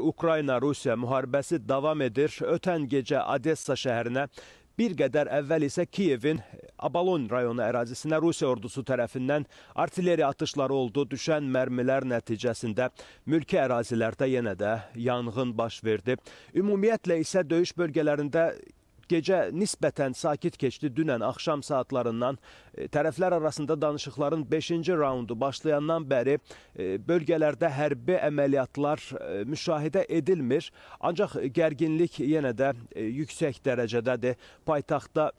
Ukrayna-Rusiya müharibəsi davam edir. Ötən gecə Odessa şəhərinə Bir qədər əvvəl isə Kiyevin Abalon rayonu ərazisinə Rusiya ordusu tərəfindən artilleriya atışları oldu. Düşən mərmilər nəticəsində mülki ərazilərdə yenə də yanğın baş verdi. Ümumiyyətlə isə döyüş bölgələrində Gecə nisbətən sakit keçdi. Dünən axşam saatlarından e, tərəflər arasında danışıqların 5-ci raundu başlayandan bəri e, bölgələrdə hərbi əməliyyatlar e, müşahidə edilmir. Ancaq gərginlik yenə də yüksək dərəcədədir. Paytaxtda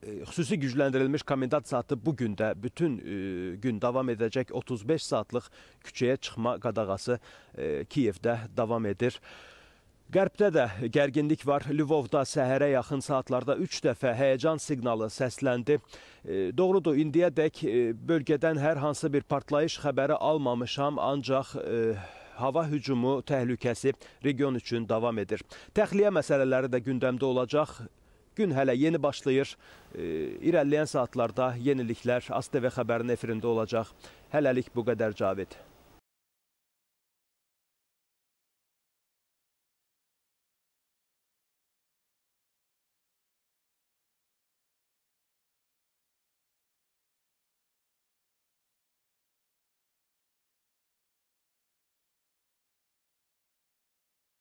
xüsusi gücləndirilmiş komendant saatı bu gün də bütün e, gün davam edəcək 35 saatlıq küçəyə çıxma qadağası e, Kiyevdə davam edir. Qərbdə də gərginlik var. Lvovda səhərə yaxın saatlarda 3 dəfə həyəcan siqnalı səsləndi. E, doğrudur, indiyədək e, bölgədən hər hansı bir partlayış xəbəri almamışam, ancaq e, hava hücumu təhlükəsi region üçün davam edir. Təxliyə məsələləri də gündəmdə olacaq. Gün hələ yeni başlayır. E, irəliləyən saatlarda yeniliklər ASTV xəbərin efirində olacaq. Hələlik bu qədər Cavid.